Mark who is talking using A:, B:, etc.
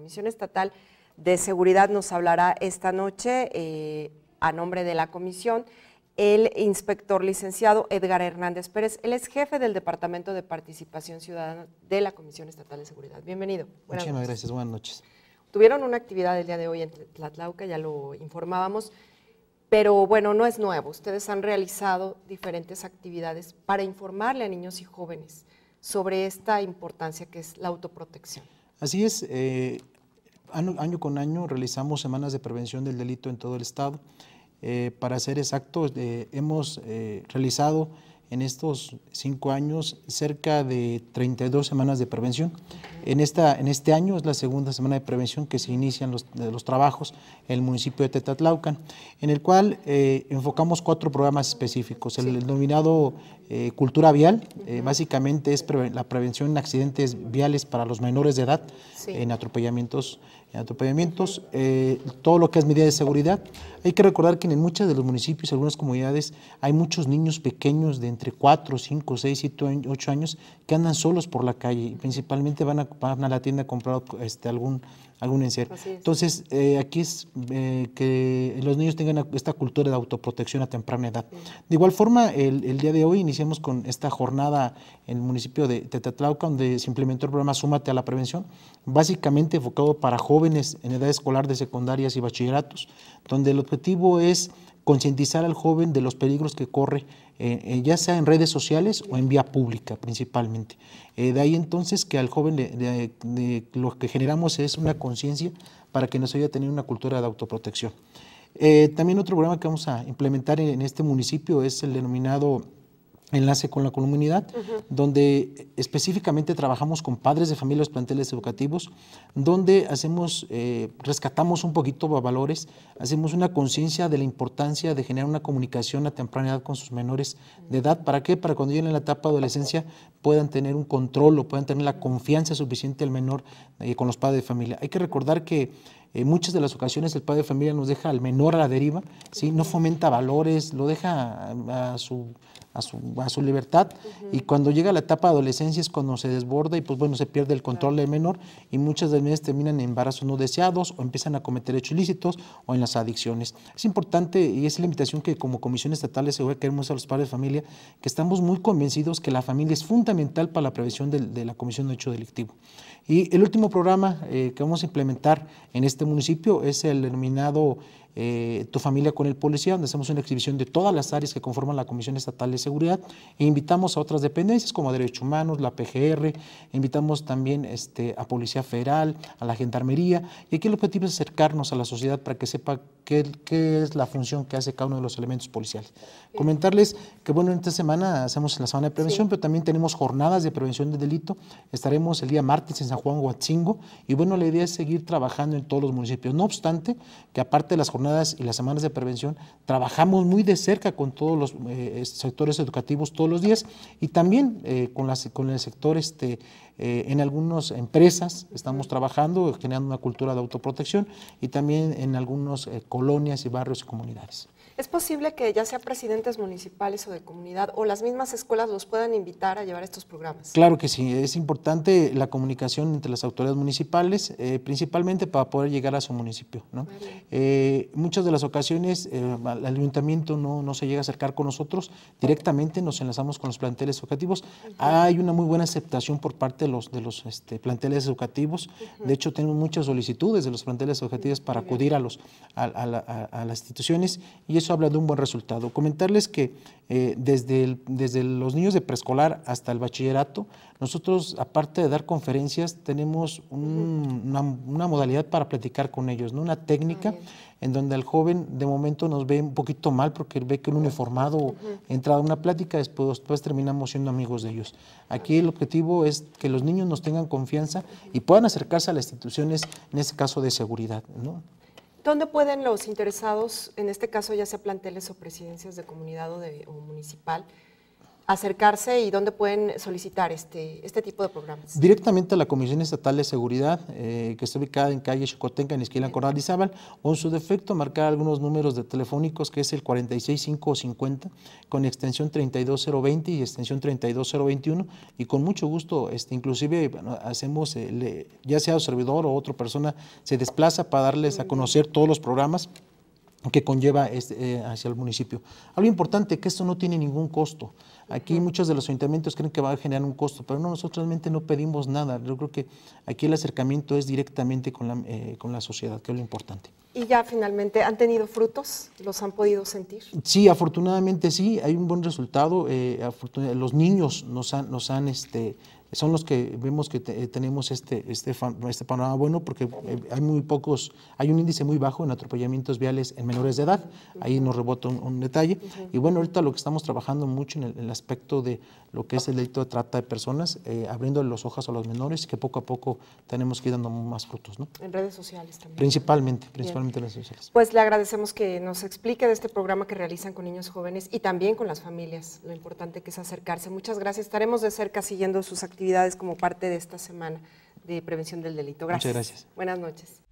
A: Comisión Estatal de Seguridad nos hablará esta noche eh, a nombre de la comisión el inspector licenciado Edgar Hernández Pérez. Él es jefe del Departamento de Participación Ciudadana de la Comisión Estatal de Seguridad. Bienvenido. Muchísimas gracias, buenas noches. Tuvieron una actividad el día de hoy en Tlatlauca, ya lo informábamos, pero bueno, no es nuevo. Ustedes han realizado diferentes actividades para informarle a niños y jóvenes sobre esta importancia que es la autoprotección.
B: Así es, eh, año, con año realizamos semanas de prevención del delito en todo el Estado. Eh, para ser exactos, eh, hemos eh, realizado en estos cinco años cerca de 32 semanas de prevención. En, esta, en este año es la segunda semana de prevención que se inician los, los trabajos en el municipio de Tetatlaucan, en el cual enfocamos cuatro programas específicos. El, denominado Cultura Vial, básicamente es la prevención en accidentes viales para los menores de edad en atropellamientos eh, atropellamientos, eh, todo lo que es medida de seguridad. Hay que recordar que en muchos de los municipios, algunas comunidades, hay muchos niños pequeños de entre 4, 5, 6, 7, 8 años que andan solos por la calle y principalmente van a, a la tienda a comprar este, algún algún ser. Entonces, eh, aquí es eh, que los niños tengan esta cultura de autoprotección a temprana edad. De igual forma, el, el, día de hoy iniciamos con esta jornada en el municipio de Tetatlauca, donde se implementó el programa Súmate a la Prevención, básicamente enfocado para jóvenes en edad escolar de secundarias y bachilleratos, donde el objetivo es concientizar al joven de los peligros que corre, eh, eh, ya sea en redes sociales o en vía pública principalmente. Eh, de ahí entonces que al joven de, lo que generamos es una conciencia para que nos ayude a tener una cultura de autoprotección. también otro programa que vamos a implementar en este municipio es el denominado enlace con la comunidad, donde específicamente trabajamos con padres de familias planteles educativos, donde hacemos, eh, rescatamos un poquito valores, hacemos una conciencia de la importancia de generar una comunicación a temprana edad con sus menores de edad. ¿Para qué? Para cuando lleguen a la etapa de adolescencia puedan tener un control o puedan tener la confianza suficiente al menor eh, con los padres de familia. Hay que recordar que en muchas de las ocasiones el padre de familia nos deja al menor a la deriva, ¿sí? no fomenta valores, lo deja a, su a su, a su, libertad y cuando llega la etapa de adolescencia es cuando se desborda y pues bueno, se pierde el control del menor y muchas de ellas terminan en embarazos no deseados o empiezan a cometer hechos ilícitos o en las adicciones. Es importante y es la invitación que como Comisión Estatal de Seguridad queremos a los padres de familia que estamos muy convencidos que la familia es fundamental para la prevención de, la comisión de hecho delictivo. Y el último programa eh, que vamos a implementar en este este municipio es el denominado eh, tu familia con el policía, donde hacemos una exhibición de todas las áreas que conforman la Comisión Estatal de Seguridad e invitamos a otras dependencias como Derechos Humanos, la PGR, invitamos también este, a Policía Federal, a la Gendarmería y aquí el objetivo es acercarnos a la sociedad para que sepa qué, es la función que hace cada uno de los elementos policiales. Comentarles que bueno, esta semana hacemos la semana de prevención, pero también tenemos jornadas de prevención de delito. Estaremos el día martes en San Juan Huatzingo y bueno, la idea es seguir trabajando en todos los municipios. No obstante, que aparte de las jornadas y las semanas de prevención, trabajamos muy de cerca con todos los eh, eh, sectores educativos todos los días y también eh, con, las, con el sector este, en algunas empresas estamos trabajando, generando una cultura de autoprotección y también en algunas colonias y barrios y comunidades.
A: ¿Es posible que ya sea presidentes municipales o de comunidad o las mismas escuelas los puedan invitar a llevar estos programas?
B: Claro que sí, es importante la comunicación entre las autoridades municipales, principalmente para poder llegar a su municipio. ¿no? muchas de las ocasiones el eh, ayuntamiento no, se llega a acercar con nosotros, directamente nos enlazamos con los planteles educativos. Hay una muy buena aceptación por parte de los, de los este, planteles educativos. De hecho, tenemos muchas solicitudes de los planteles educativos para acudir a, los, a, las instituciones y eso habla de un buen resultado. Comentarles que eh, desde, desde los niños de preescolar hasta el bachillerato, nosotros, aparte de dar conferencias, tenemos una, modalidad para platicar con ellos, una técnica en donde el joven de momento nos ve un poquito mal porque ve que un uniformado entra a una plática, después, después terminamos siendo amigos de ellos. Aquí el objetivo es que los niños nos tengan confianza y puedan acercarse a las instituciones, en este caso de seguridad. ¿no?
A: ¿Dónde pueden los interesados, en este caso ya sea planteles o presidencias de comunidad o municipal, acercarse y dónde pueden solicitar este, este tipo de programas?
B: Directamente a la Comisión Estatal de Seguridad, eh, que está ubicada en calle Xocotenca, en Esquilán, Corralizábal, o en su defecto marcar algunos números de telefónicos, que es el 46550, con extensión 32020 y extensión 32021, y con mucho gusto, este, inclusive hacemos, eh, ya sea el servidor o otra persona, se desplaza para darles a conocer todos los programas que conlleva este, eh, hacia el municipio. Algo importante, que esto no tiene ningún costo. Aquí muchos de los ayuntamientos creen que va a generar un costo, pero no, nosotros realmente no pedimos nada. Yo creo que aquí el acercamiento es directamente con la, eh, con la sociedad, que es lo importante.
A: ¿Y ya finalmente han tenido frutos? ¿Los han podido sentir?
B: Sí, afortunadamente sí, hay un buen resultado. Eh, los niños nos han, nos han este, son los que vemos que eh, tenemos este, este, este panorama bueno porque eh, hay muy pocos, hay un índice muy bajo en atropellamientos viales en menores de edad, ahí nos rebota un, detalle. Y bueno, ahorita lo que estamos trabajando mucho en el, aspecto de lo que es el delito de trata de personas, eh, abriendo los ojos a los menores, que poco a poco tenemos que ir dando más frutos. ¿no?
A: En redes sociales también. Principalmente, principalmente las en redes sociales. Pues le agradecemos que nos explique de este programa que realizan con niños jóvenes y también con las familias, lo importante que es acercarse. Muchas gracias, estaremos de cerca siguiendo sus actividades actividades como parte de esta semana de prevención del delito. Gracias. Muchas gracias. Buenas noches.